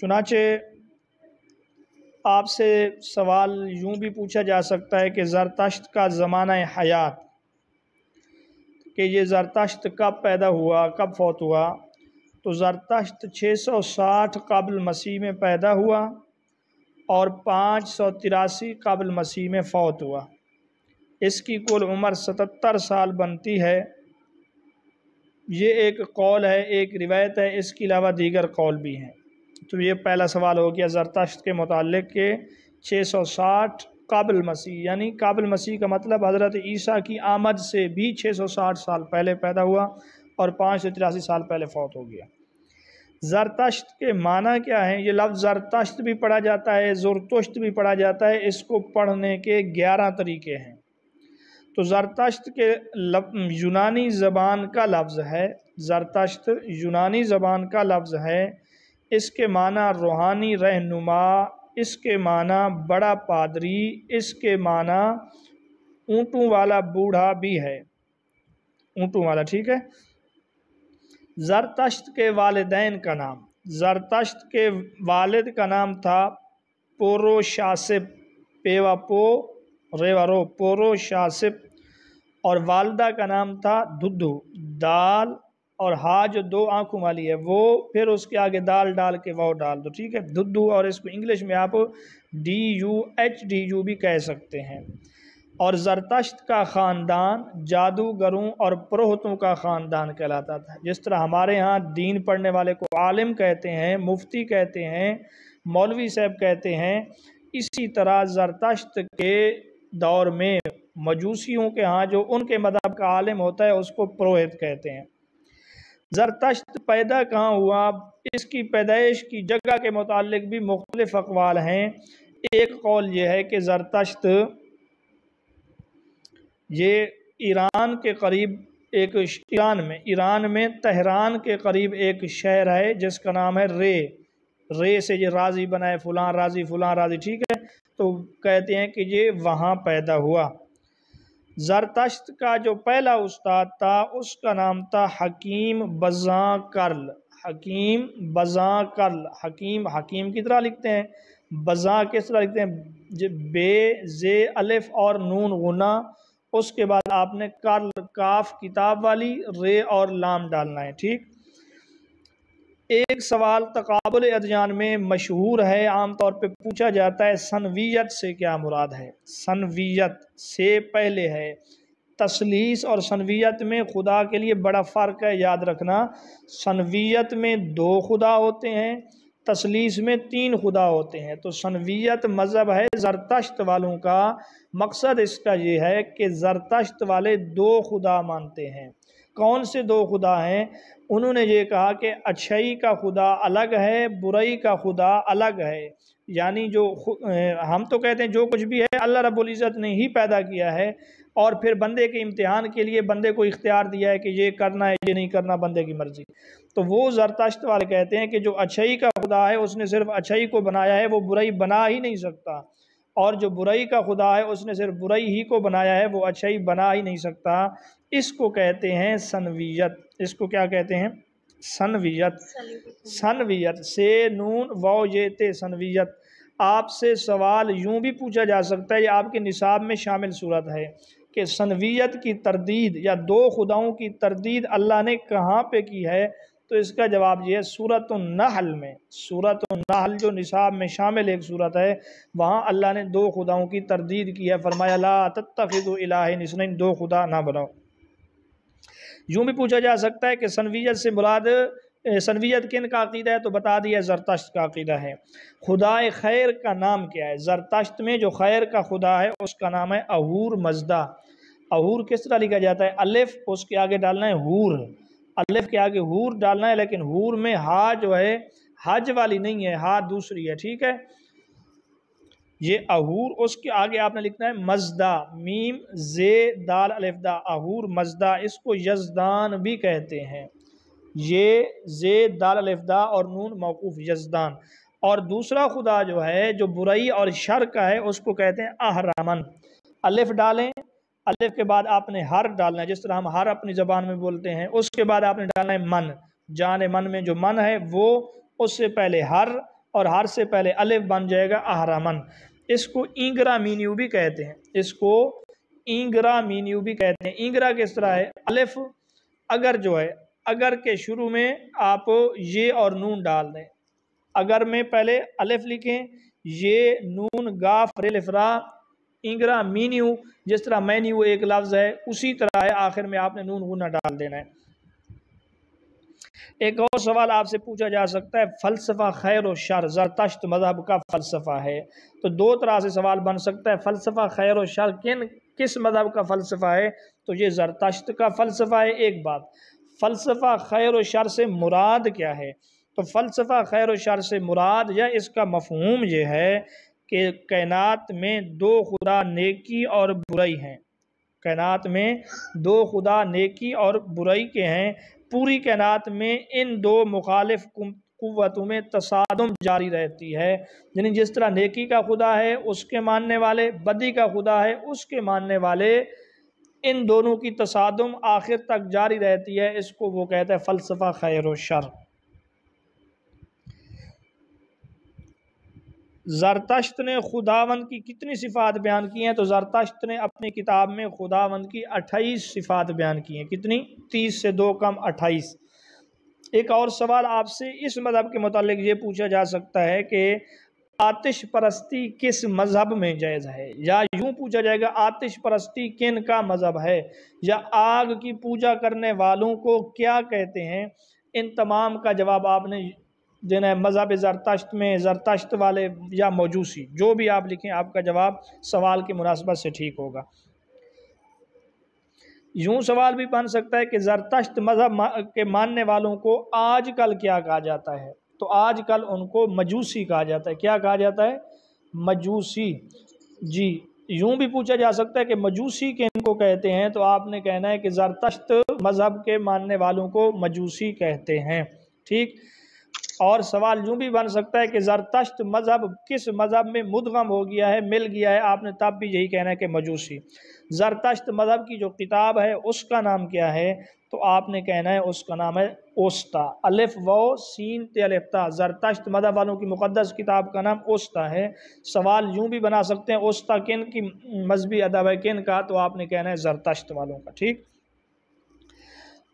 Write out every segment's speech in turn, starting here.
चुनाचे आपसे सवाल यूं भी पूछा जा सकता है कि जरताश्त का ज़माना हयात कि ये जरताश्त कब पैदा हुआ कब फौत हुआ तो सौ 660 कबल मसीह में पैदा हुआ और पाँच सौ तिरासी कबल मसीह में फौत हुआ इसकी कुल उम्र सतर साल बनती है ये एक कौल है एक रिवायत है इसके अलावा दीगर कौल भी हैं तो ये पहला सवाल हो गया जरतश्त के मतलब के छः सौ साठ काबिल मसीह यानी काबिल मसीह का मतलब हज़रत ईसा की आमद से भी छः सौ साठ साल पहले पैदा हुआ और पाँच सौ तिरासी साल पहले फौत हो गया जरतश्त के माना क्या है ये लफ्ज़ जरतश्त भी पढ़ा जाता है जरतुश्त भी पढ़ा जाता है इसको पढ़ने के ग्यारह तरीके हैं तो जरतश्त के यूनानी ज़बान का लफ्ज़ है जरतश्त यूनानी ज़बान का लफ्ज़ है इसके माना रूहानी रहनुमा इसके माना बड़ा पादरी इसके माना ऊँटों वाला बूढ़ा भी है ऊँटों वाला ठीक है जरतश्त के वालदेन का नाम जरतश्त के वालिद का नाम था पोरो शासिब पेवापो रेवारो पोरो शासिब और वालदा का नाम था दुद्धू दाल और हा जो दो आँखों वाली है वो फिर उसके आगे दाल डाल के वह डाल दो ठीक है दुद्दू और इसको इंग्लिश में आप D U H D U भी कह सकते हैं और जरतश्त का ख़ानदान जादूगरों और परोहतों का ख़ानदान कहलाता था जिस तरह हमारे यहाँ दीन पढ़ने वाले को आलिम कहते हैं मुफ्ती कहते हैं मौलवी साहब कहते हैं इसी तरह जरतश्त के दौर में मजूसियों के यहाँ जो उनके मदहब का आलिम होता है उसको प्रोहित कहते हैं जरतश्त पैदा कहाँ हुआ इसकी पैदाइश की जगह के मतलब भी मुख्तलिफ अकवाल हैं एक कौल यह है कि जरतश्त ये ईरान के करीब एक ईरान में ईरान में तहरान के करीब एक शहर है जिसका नाम है रे रे से ये राजी बनाए फलां राजी फलां राजी ठीक है तो कहते हैं कि ये वहाँ पैदा हुआ ज़रतश्त का जो पहला उस्ताद था उसका नाम था हकीम बजा करल हकीम बजा करल हकीम हकीम की तरह लिखते हैं बजा किस तरह लिखते हैं बे जे अलिफ और नून गुना उसके बाद आपने करल काफ किताब वाली रे और लाम डालना है ठीक एक सवाल तकबल अदजान में मशहूर है आमतौर पर पूछा जाता है सनवीयत से क्या मुराद है सनवीयत से पहले है तसलीस और सनवीयत में खुदा के लिए बड़ा फ़र्क है याद रखना सनवीयत में दो खुदा होते हैं तसलीस में तीन खुदा होते हैं तो सनवीयत मज़हब है जरतश्त वालों का मकसद इसका ये है कि जरतश्त वाले दो खुदा मानते हैं कौन से दो खुदा हैं उन्होंने ये कहा कि अच्छाई का खुदा अलग है बुराई का खुदा अलग है यानी जो हम तो कहते हैं जो कुछ भी है अल्लाह रब्बुल इज़्ज़त ने ही पैदा किया है और फिर बंदे के इम्तहान के लिए बंदे को इख्तियार दिया है कि ये करना है ये नहीं करना बंदे की मर्ज़ी तो वो जरतश्त वाले कहते हैं कि जो अच्छाई का खुदा है उसने सिर्फ अच्छाई को बनाया है वो बुराई बना ही नहीं सकता और जो बुराई का खुदा है उसने सिर्फ बुराई ही को बनाया है वो अच्छाई बना ही नहीं सकता इसको कहते हैं सनवीयत इसको क्या कहते हैं सनवीयत सनवीयत से नून वाओ ये ते सनवीयत आपसे सवाल यूं भी पूछा जा सकता है ये आपके निसाब में शामिल सूरत है कि सनवीयत की तरदीद या दो खुदाओं की तरदीद अल्लाह ने कहाँ पे की है तो इसका जवाब ये है सूरत नहल में सूरत नहल जो निसाब में शामिल एक सूरत है वहाँ अल्लाह ने दो खुदाओं की तरदीद की है फरमाया ला तत्तफ़ इलाह दो खुदा ना बनाओ यूँ भी पूछा जा सकता है कि सनवीयत से मुराद सनवीयत किन का अकीदा है तो बता दिया जरतश्त का अकीदा है खुदा खैर का नाम क्या है जरतश्त में जो खैर का खुदा है उसका नाम है अहूर मजदा अहूर किस तरह लिखा जाता है अलिफ उसके आगे डालना है हूर अलिफ के आगे हूर डालना है लेकिन हूर में हा जो है हज वाली नहीं है हा दूसरी है ठीक है ये अहूर उसके आगे आपने लिखना है मजदा मीम जे दाल अलिफदा अहूर मजदा इसको यजदान भी कहते हैं ये जे दाल अलिफदा और नून मौकूफ़ यजदान और दूसरा खुदा जो है जो बुराई और शर का है उसको कहते हैं अहरमन अलिफ डालें अलिफ के बाद आपने हर डालना है जिस तरह हम हर अपनी ज़बान में बोलते हैं उसके बाद आपने डालना है मन जान मन में जो मन है वो उससे पहले हर और हर से पहले अलिफ बन जाएगा अहरमन इसको इंगरा मीन्यू भी कहते हैं इसको इंगरा मीन्यू भी कहते हैं इंगरा किस तरह है अलिफ अगर जो है अगर के शुरू में आप ये और नून डाल दें अगर में पहले अलिफ लिखें ये नून गाफ रेलफरा इंगरा मीन्यू जिस तरह मैन्यू एक लफ्ज़ है उसी तरह है आखिर में आपने नून गुना डाल देना है एक और सवाल आपसे पूछा जा सकता है फ़लसफ़ा खैर व शर जरतश्त मज़हब का फ़लसफ़ा है तो दो तरह से सवाल बन सकता है फ़लसफ़ा खैर व शर किन किस मज़हब का फ़लसफ़ा है तो ये जरतश्त का फ़लसफ़ा है एक बात फ़लसफ़ा खैर व शर से मुराद क्या है तो फ़लसफ़ा खैर व शर से मुराद या इसका मफहूम यह है कि कायनात में दो खुदा नेकी और बुराई हैं कायनात में दो खुदा नेकी और बुराई के हैं पूरी कैनात में इन दो मुखालिफ कुतों में तसादम जारी रहती है यानी जिस तरह नेकी का खुदा है उसके मानने वाले बदी का खुदा है उसके मानने वाले इन दोनों की तसादम आखिर तक जारी रहती है इसको वो कहते हैं फ़लसफ़ा खैर शर ज़रतश्त ने खुदावंद की कितनी सिफ़ात बयान की हैं तो ज़रतश्त ने अपनी किताब में खुदावंद की अट्ठाईस सिफ़ात बयान की हैं कितनी तीस से दो कम अट्ठाईस एक और सवाल आपसे इस मज़हब के मतलब ये पूछा जा सकता है कि आतिश परस्ती किस मज़हब में जायज़ है या यूँ पूछा जाएगा आतिश परस्ती किन का मज़हब है या आग की पूजा करने वालों को क्या कहते हैं इन तमाम का जवाब आपने जिन्हें मज़हब ज़रतश्त में ज़रतश्त वाले या मौजूसी जो भी आप लिखें आपका जवाब सवाल की मुनासबत से ठीक होगा यूं सवाल भी बन सकता है कि ज़रतश्त मज़हब के मानने वालों को आज कल क्या कहा जाता है तो आज कल उनको मजूसी कहा जाता है क्या कहा जाता है मजूसी जी यूं भी पूछा जा सकता है कि मजूसी के इनको कहते हैं तो आपने कहना है कि ज़रतश्त मज़हब के मानने वालों को मजूसी कहते हैं ठीक और सवाल यूँ भी बन सकता है कि ज़रतश्त मज़हब किस मज़हब में मुदगम हो गया है मिल गया है आपने तब भी यही कहना है कि मजूसी ज़रतश्त मज़हब की जो किताब है उसका नाम क्या है तो आपने कहना है उसका नाम है ओस्ता अलिफ वो सीन तलफ्ता ज़रतश्त मजहब वालों की मुक़दस किताब का नाम ओस्ता है सवाल यूँ भी बना सकते हैं ओस्ता किन की मजहबी अदब है किन का तो आपने कहना है ज़रतश्त वालों का ठीक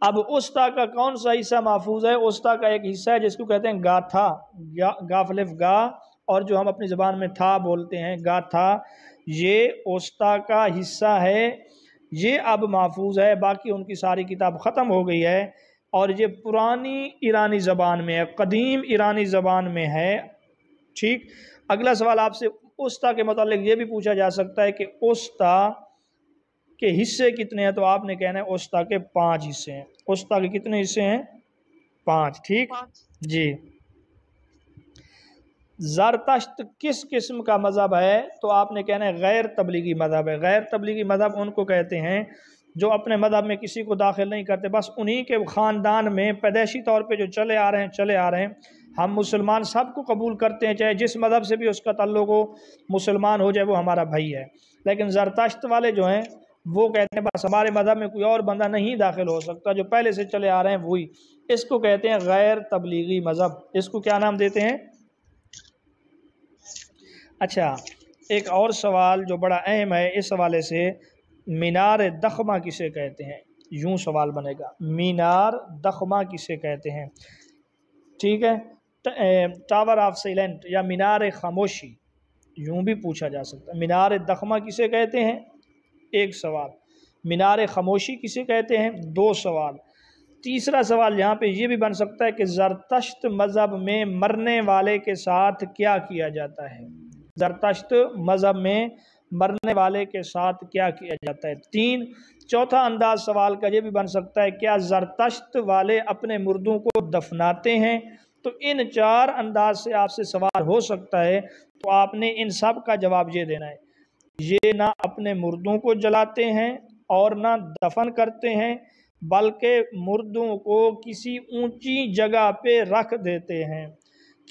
अब उस्ता का कौन सा हिस्सा महफूज है उस्ता का एक हिस्सा है जिसको कहते हैं गाथा गा, गाफलिफ गा और जो हम अपनी ज़बान में था बोलते हैं गाथा ये उस्ता का हिस्सा है ये अब महफूज है बाकी उनकी सारी किताब ख़त्म हो गई है और ये पुरानी ईरानी ज़बान में है कदीम ईरानी ज़बान में है ठीक अगला सवाल आपसे उस्ता के मतलब ये भी पूछा जा सकता है कि उस्ता के हिस्से कितने हैं तो आपने कहना है औस्ता के पांच हिस्से हैं औस्ता के कितने हिस्से हैं पांच ठीक जी ज़रतश्त किस किस्म का मज़हब है तो आपने कहना है गैर तबलीगी मज़हब है गैर तबलीगी मज़हब उनको कहते हैं जो अपने मज़हब में किसी को दाखिल नहीं करते बस उन्हीं के ख़ानदान में पैदाइशी तौर पे जो चले आ रहे हैं चले आ रहे हैं हम मुसलमान सब को कबूल करते हैं चाहे जिस मज़हब से भी उसका तल्लुक हो मुसलमान हो जाए वो हमारा भाई है लेकिन जरतश्त वाले जो हैं वो कहते हैं बस हमारे मज़हब में कोई और बंदा नहीं दाखिल हो सकता जो पहले से चले आ रहे हैं वही इसको कहते हैं गैर तबलीगी मज़हब इसको क्या नाम देते हैं अच्छा एक और सवाल जो बड़ा अहम है इस हवाले से मीनार दखमा किसे कहते हैं यूँ सवाल बनेगा मीनार दखमा किसे कहते हैं ठीक है टावर ऑफ साइलेंट या मीनार खामोशी यूँ भी पूछा जा सकता है मीनार दखमा किसे कहते हैं एक सवाल मीनार खामोशी किसे कहते हैं दो सवाल तीसरा सवाल यहाँ पे ये भी बन सकता है कि जरतश्त मज़हब में मरने वाले के साथ क्या किया जाता है जरतश्त मज़हब में मरने वाले के साथ क्या किया जाता है तीन चौथा अंदाज सवाल का ये भी बन सकता है क्या जरतश्त वाले अपने मुर्दों को दफनाते हैं तो इन चार अंदाज से आपसे सवाल हो सकता है तो आपने इन सब का जवाब ये देना है ये ना अपने मुर्दों को जलाते हैं और ना दफन करते हैं बल्कि मुर्दों को किसी ऊंची जगह पे रख देते हैं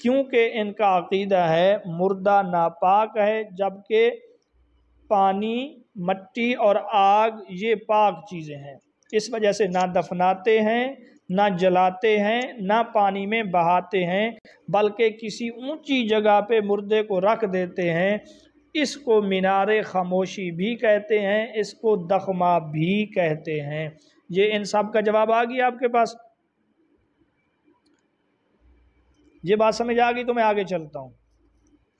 क्योंकि इनका अकीदा है मुर्दा नापाक है जबकि पानी मट्टी और आग ये पाक चीज़ें हैं इस वजह से ना दफनाते हैं ना जलाते हैं ना पानी में बहाते हैं बल्कि किसी ऊंची जगह पे मुर्दे को रख देते हैं इसको मीनार खामोशी भी कहते हैं इसको दखमा भी कहते हैं ये इन सब का जवाब आ गया आपके पास ये बात समझ आ गई तो मैं आगे चलता हूँ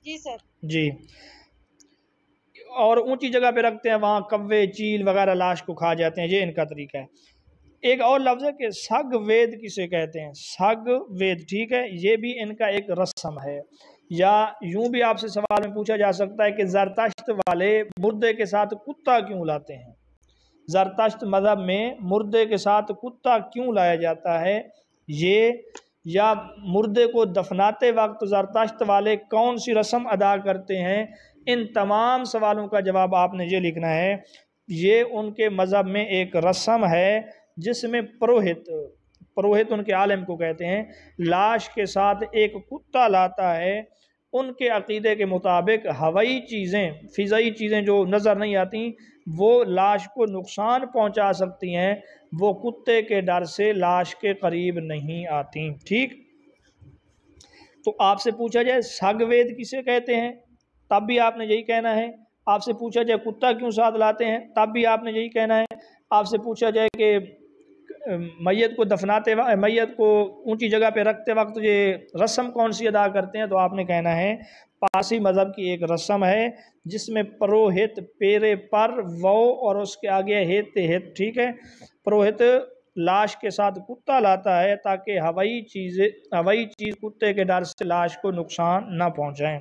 जी सर जी और ऊंची जगह पे रखते हैं वहाँ कव्वे चील वगैरह लाश को खा जाते हैं ये इनका तरीका है एक और लफ्ज़ है कि सग वेद किसे कहते हैं सग वेद ठीक है ये भी इनका एक रस्म है या यूं भी आपसे सवाल में पूछा जा सकता है कि जरतश्त वाले मुर्दे के साथ कुत्ता क्यों लाते हैं जरतश्त मज़हब में मुर्दे के साथ कुत्ता क्यों लाया जाता है ये या मुर्दे को दफनाते वक्त जरतश्त वाले कौन सी रस्म अदा करते हैं इन तमाम सवालों का जवाब आपने ये लिखना है ये उनके मज़हब में एक रस्म है जिसमें पुरोहित पुरोहित उनके आलम को कहते हैं लाश के साथ एक कुत्ता लाता है उनके अकीदे के मुताबिक हवाई चीज़ें फ़िज़ाई चीज़ें जो नज़र नहीं आती वो लाश को नुकसान पहुंचा सकती हैं वो कुत्ते के डर से लाश के करीब नहीं आती ठीक तो आपसे पूछा जाए सगवेद किसे कहते हैं तब भी आपने यही कहना है आपसे पूछा जाए कुत्ता क्यों साथ लाते हैं तब भी आपने यही कहना है आपसे पूछा जाए कि मैत को दफनाते वक्त मैत को ऊंची जगह पे रखते वक्त ये रस्म कौन सी अदा करते हैं तो आपने कहना है पारसी मज़हब की एक रस्म है जिसमें परोहित पेरे पर वो और उसके आगे हित हित ठीक है परोहित लाश के साथ कुत्ता लाता है ताकि हवाई चीज़ें हवाई चीज़ कुत्ते के डर से लाश को नुकसान ना पहुँचाएँ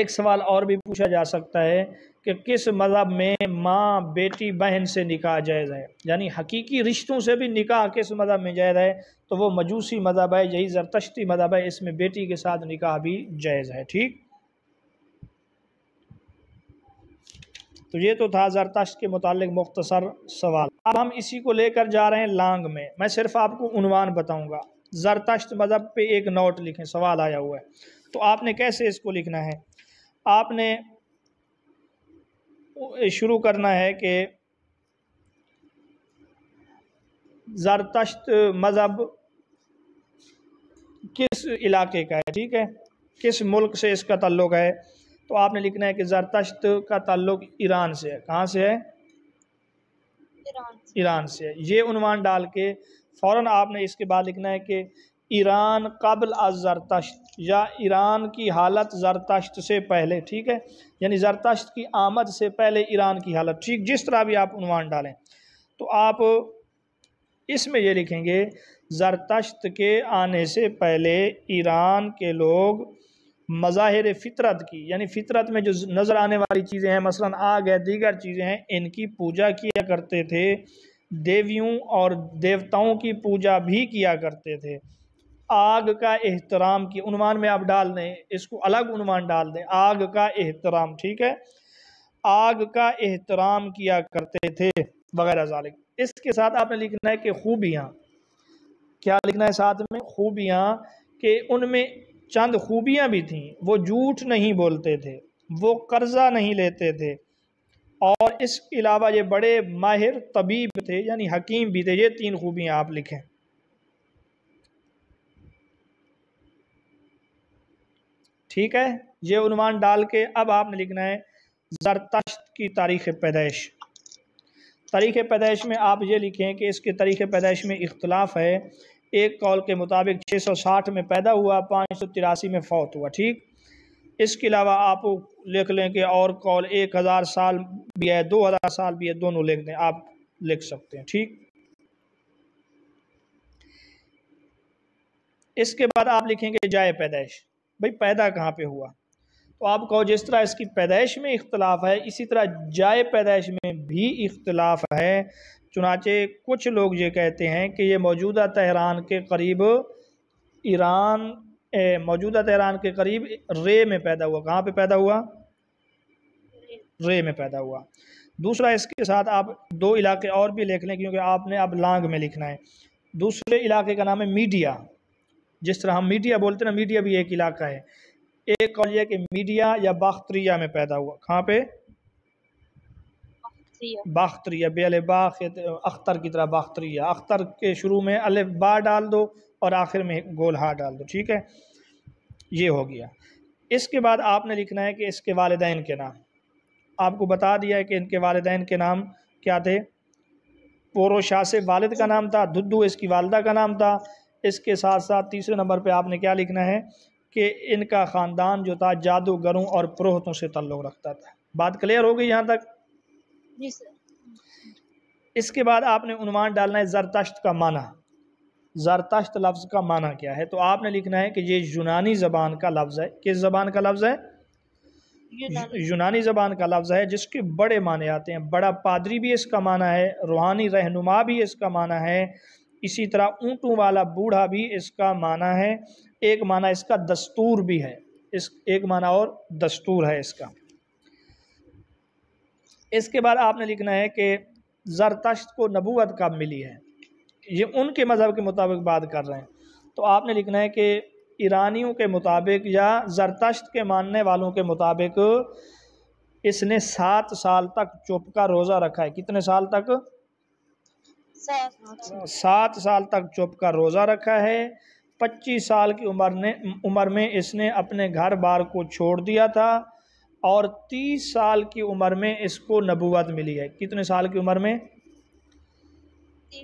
एक सवाल और भी पूछा जा सकता है कि किस मज़हब में माँ बेटी बहन से निकाह जायज़ है यानी हकीकी रिश्तों से भी निकाह किस मज़हब में जायज़ है तो वो मजूसी मज़हब है यही जरतश्ती मज़हब है इसमें बेटी के साथ निकाह भी जायज़ है ठीक तो ये तो था जरतश्त के मतलब मुख्तसर सवाल अब हम इसी को लेकर जा रहे हैं लांग में मैं सिर्फ आपको उनवान बताऊँगा जरतश्त मज़हब पे एक नोट लिखें सवाल आया हुआ है तो आपने कैसे इसको लिखना है आपने शुरू करना है कि ज़रतश्त मज़हब किस इलाके का है ठीक है किस मुल्क से इसका ताल्लुक है तो आपने लिखना है कि ज़रतश्त का ताल्लुक ईरान से है कहाँ से है ईरान से ये उनवान डाल के फ़ौर आपने इसके बाद लिखना है कि ईरान कबल अज जरतश्त या ईरान की हालत जरतश्त से पहले ठीक है यानी जरतश्त की आमद से पहले ईरान की हालत ठीक जिस तरह भी आप उनवान डालें तो आप इसमें ये लिखेंगे जरतश्त के आने से पहले ईरान के लोग मज़ाहिर फितरत की यानी फितरत में जो नज़र आने वाली चीज़ें हैं मसलन आग है दीगर चीज़ें हैं इनकी पूजा किया करते थे देवियों और देवताओं की पूजा भी किया करते थे आग का एहतराम की उनवान में आप डाल दें इसको अलग उनवान डाल दें आग का एहतराम ठीक है आग का एहतराम किया करते थे वगैरह जालिक इसके साथ आपने लिखना है कि खूबियाँ क्या लिखना है साथ में खूबियाँ कि उनमें चंद खूबियाँ भी थीं वो झूठ नहीं बोलते थे वो कर्ज़ा नहीं लेते थे और इसके अलावा ये बड़े माहिर तबीब थे यानी हकीम भी थे ये तीन खूबियाँ आप लिखें ठीक है ये उनवान डाल के अब आपने लिखना है जरतश्त की तारीख़ पैदाइश तारीख़ पैदाइश में आप ये लिखें कि इसके तारीख़ पैदाइश में इख्तलाफ है एक कॉल के मुताबिक 660 में पैदा हुआ पाँच सौ तिरासी में फौत हुआ ठीक इसके अलावा आप लिख लें कि और कॉल एक हज़ार साल भी है दो हज़ार साल भी है दोनों लिख दें आप लिख सकते हैं ठीक इसके बाद आप लिखेंगे जाए पैदाइश भाई पैदा कहाँ पे हुआ तो आप कहो जिस तरह इसकी पैदाइश में इख्तलाफ है इसी तरह जाय पैदाइश में भी इख्तलाफ है चुनाचे कुछ लोग ये कहते हैं कि ये मौजूदा तहरान के करीब ईरान मौजूदा तहरान के करीब रे में पैदा हुआ कहाँ पर पैदा हुआ रे में पैदा हुआ दूसरा इसके साथ आप दो इलाके और भी लिख लें क्योंकि आपने अब लांग में लिखना है दूसरे इलाके का नाम है मीडिया जिस तरह हम मीडिया बोलते हैं ना मीडिया भी एक इलाका है एक कॉल यह कि मीडिया या बाख्तरिया में पैदा हुआ कहाँ पे बाख्तरिया बेल बाख तो अख्तर की तरह बाख्तरिया अख्तर के शुरू में अल बा डाल दो और आखिर में गोल हा डाल दो ठीक है ये हो गया इसके बाद आपने लिखना है कि इसके वालदेन के नाम आपको बता दिया है कि इनके वालदेन के नाम क्या थे पोरो शाह से वालद का नाम था दुद्दू इसकी वालदा का नाम था इसके साथ साथ तीसरे नंबर पे आपने क्या लिखना है कि इनका ख़ानदान जो था जादूगरों और पुरोहतों से तल्लुक़ रखता था बात क्लियर हो गई यहाँ तक जी सर इसके बाद आपने उनवान डालना है जरतश्त का माना जरतश्त लफ्ज़ का माना क्या है तो आपने लिखना है कि ये यूनानी ज़बान का लफ्ज़ है किस ज़बान का लफ्ज़ है यूनानी ज़बान का लफ्ज़ है जिसके बड़े माने आते हैं बड़ा पादरी भी इसका माना है रूहानी रहनुमा भी इसका माना है इसी तरह ऊँटों वाला बूढ़ा भी इसका माना है एक माना इसका दस्तूर भी है इस एक माना और दस्तूर है इसका इसके बाद आपने लिखना है कि जरतश्त को नबूत कब मिली है ये उनके मज़हब के मुताबिक बात कर रहे हैं तो आपने लिखना है कि ईरानियों के मुताबिक या जरतश्त के मानने वालों के मुताबिक इसने सात साल तक चुप का रोज़ा रखा है कितने साल तक सात साल तक चुप का रोज़ा रखा है पच्चीस साल की उम्र ने उम्र में इसने अपने घर बार को छोड़ दिया था और तीस साल की उम्र में इसको नबूवत मिली है कितने साल की उम्र में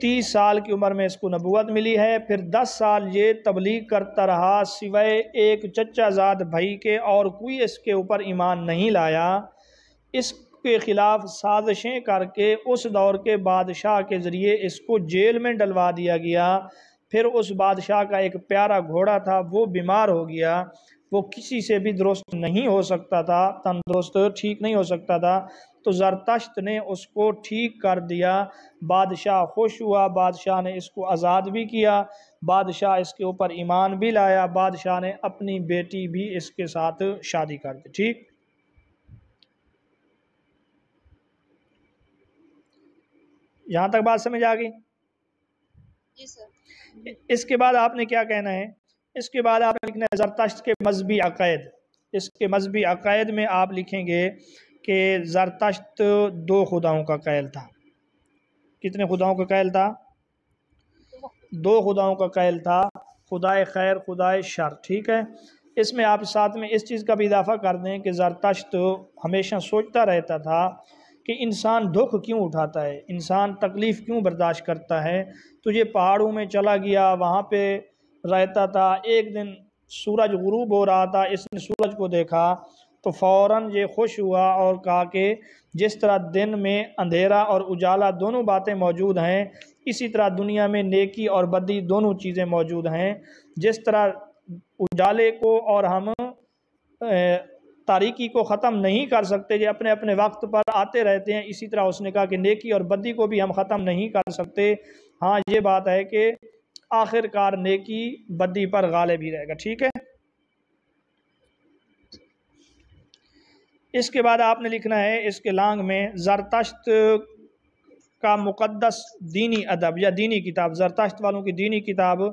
तीस साल की उम्र में इसको नबूवत मिली है फिर दस साल ये तबलीग करता रहा सिवाय एक चचाजाद भाई के और कोई इसके ऊपर ईमान नहीं लाया इस के ख़िलाफ़ साजिशें करके उस दौर के बादशाह के ज़रिए इसको जेल में डलवा दिया गया फिर उस बादशाह का एक प्यारा घोड़ा था वो बीमार हो गया वो किसी से भी दुरुस्त नहीं हो सकता था तंदुरुस्त ठीक नहीं हो सकता था तो जरतश्त ने उसको ठीक कर दिया बादशाह खुश हुआ बादशाह ने इसको आज़ाद भी किया बादशाह इसके ऊपर ईमान भी लाया बादशाह ने अपनी बेटी भी इसके साथ शादी कर दी ठीक यहाँ तक बात समझ आ गई इसके बाद आपने क्या कहना है इसके बाद आप लिखना है जरतश्त के मजहबी अकायद इसके मजहबी अकायद में आप लिखेंगे कि जरतश्त दो खुदाओं का कैल था कितने खुदाओं का कैल था दो खुदाओं का कैल था खुदाए खैर खुदाए शर ठीक है इसमें आप साथ में इस चीज़ का भी इजाफा कर दें कि जरतश्त हमेशा सोचता रहता था कि इंसान दुख क्यों उठाता है इंसान तकलीफ़ क्यों बर्दाश्त करता है तुझे पहाड़ों में चला गया वहाँ पे रहता था एक दिन सूरज गरूब हो रहा था इसने सूरज को देखा तो फ़ौर ये खुश हुआ और कहा कि जिस तरह दिन में अंधेरा और उजाला दोनों बातें मौजूद हैं इसी तरह दुनिया में नेकी और बदी दोनों चीज़ें मौजूद हैं जिस तरह उजाले को और हम तारीकी को ख़त्म नहीं कर सकते ये अपने अपने वक्त पर आते रहते हैं इसी तरह उसने कहा कि नेकी और बदी को भी हम ख़त्म नहीं कर सकते हाँ ये बात है कि आखिरकार नेकी बदी पर गाले भी रहेगा ठीक है इसके बाद आपने लिखना है इसके लांग में जरतश्त का मुकद्दस दीनी अदब या दीनी किताब जरतश्त वालों की दीनी किताब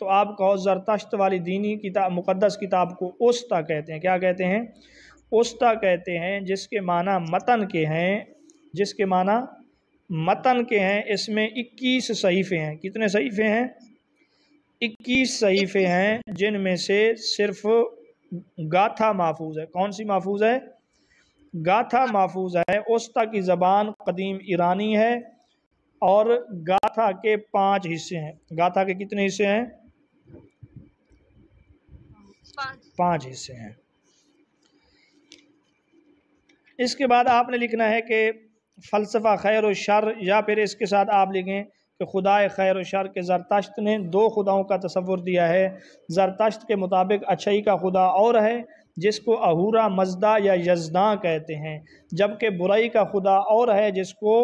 तो आप कहो जरतश्त वाली दीनी किताब मुक़दस किताब को उस्ता कहते हैं क्या कहते हैं उस्ता कहते हैं जिसके माना मतन के हैं जिसके माना मतन के हैं इसमें इक्कीस सहीफ़े हैं कितने सहीफ़े हैं इक्कीस सहीफ़े हैं जिनमें से सिर्फ गाथा महफूज है कौन सी महफूज है गाथा महफूज है उस्ता की ज़बान कदीम ईरानी है और गाथा के पांच हिस्से हैं गाथा के कितने हिस्से हैं पांच हिस्से हैं इसके बाद आपने लिखना है कि फ़लसफ़ा खैर शर या फिर इसके साथ आप लिखें कि खुदा खैर व शर के जरतश्त ने दो खुदाओं का तस्वुर दिया है जरतश्त के मुताबिक अच्छाई का खुदा और है जिसको अहूरा मजदा या यजदा कहते हैं जबकि बुराई का खुदा और है जिसको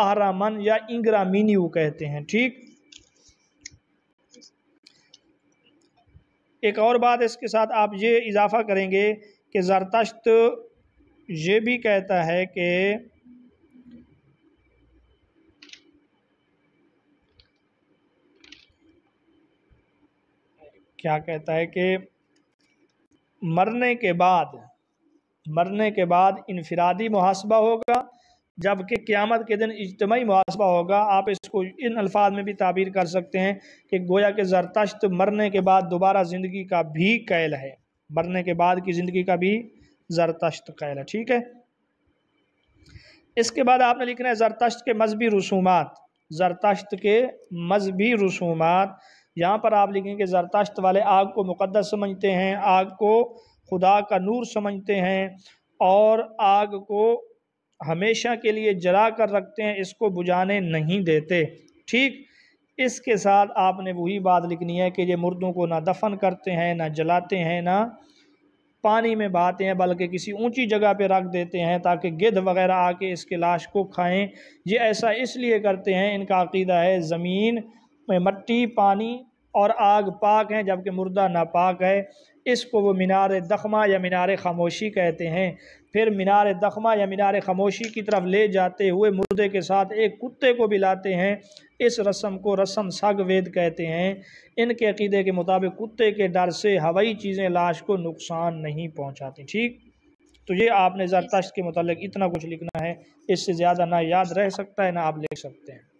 आहरा मन या मीनी कहते हैं ठीक एक और बात इसके साथ आप ये इजाफ़ा करेंगे कि ज़रतश्त ये भी कहता है कि क्या कहता है कि मरने के बाद मरने के बाद इनफरादी मुहासबा होगा जबकि क़्यामत के दिन इजतमी मुआसबा होगा आप इसको इन अल्फाज में भी ताबीर कर सकते हैं कि गोया के जरतश्त मरने के बाद दोबारा ज़िंदगी का भी कैल है मरने के बाद की ज़िंदगी का भी जरतश्त कैल है ठीक है इसके बाद आपने लिखना है जरतश्त के मजहबी रसूमात जरतश्त के मजहबी रसूमात यहाँ पर आप लिखेंगे जरतश्त वाले आग को मुकदस समझते हैं आग को खुदा का नूर समझते हैं और आग को हमेशा के लिए जला कर रखते हैं इसको बुझाने नहीं देते ठीक इसके साथ आपने वही बात लिखनी है कि ये मुर्दों को ना दफन करते हैं ना जलाते हैं ना पानी में बहाते हैं बल्कि किसी ऊंची जगह पे रख देते हैं ताकि गिद्ध वगैरह आके इसके लाश को खाएं ये ऐसा इसलिए करते हैं इनका अकीदा है ज़मीन में मट्टी पानी और आग पाक हैं जबकि मुर्दा नापाक है इसको वो मीनार दखमा या मीनार खामोशी कहते हैं फिर मीनार दखमा या मीनार खामोशी की तरफ ले जाते हुए मुर्दे के साथ एक कुत्ते को भी लाते हैं इस रस्म को रस्म सग वेद कहते हैं इनके अकीदे के मुताबिक कुत्ते के डर से हवाई चीज़ें लाश को नुकसान नहीं पहुँचाती ठीक तो ये आपने जरतश के मतलब इतना कुछ लिखना है इससे ज़्यादा ना याद रह सकता है ना आप लिख सकते हैं